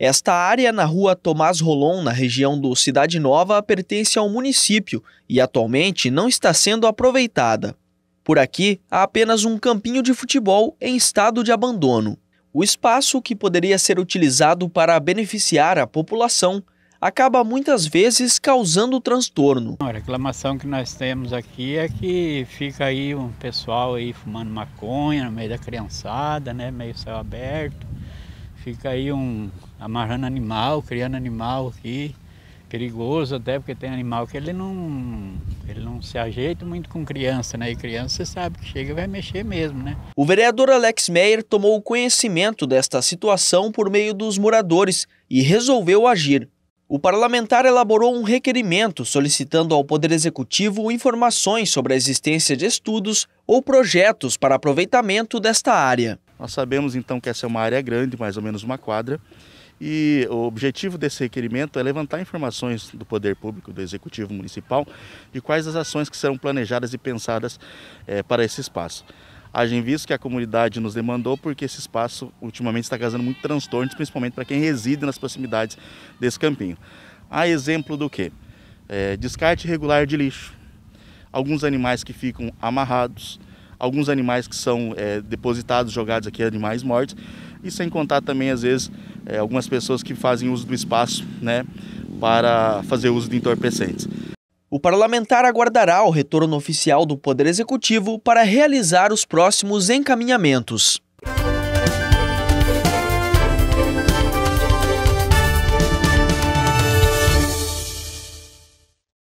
Esta área na rua Tomás Rolon, na região do Cidade Nova, pertence ao município e atualmente não está sendo aproveitada. Por aqui, há apenas um campinho de futebol em estado de abandono. O espaço que poderia ser utilizado para beneficiar a população acaba muitas vezes causando transtorno. A reclamação que nós temos aqui é que fica aí um pessoal aí fumando maconha no meio da criançada, né, meio céu aberto. Fica aí um amarrando animal, criando animal aqui. Perigoso até porque tem animal que ele não ele não se ajeita muito com criança, né? E criança você sabe que chega e vai mexer mesmo, né? O vereador Alex Meyer tomou conhecimento desta situação por meio dos moradores e resolveu agir. O parlamentar elaborou um requerimento solicitando ao Poder Executivo informações sobre a existência de estudos ou projetos para aproveitamento desta área. Nós sabemos então que essa é uma área grande, mais ou menos uma quadra, e o objetivo desse requerimento é levantar informações do poder público, do executivo municipal, de quais as ações que serão planejadas e pensadas é, para esse espaço. Haja em visto que a comunidade nos demandou, porque esse espaço ultimamente está causando muitos transtornos, principalmente para quem reside nas proximidades desse campinho. Há exemplo do que? É, descarte irregular de lixo, alguns animais que ficam amarrados, alguns animais que são é, depositados, jogados aqui, animais mortos, e sem contar também, às vezes, é, algumas pessoas que fazem uso do espaço né, para fazer uso de entorpecentes. O parlamentar aguardará o retorno oficial do Poder Executivo para realizar os próximos encaminhamentos.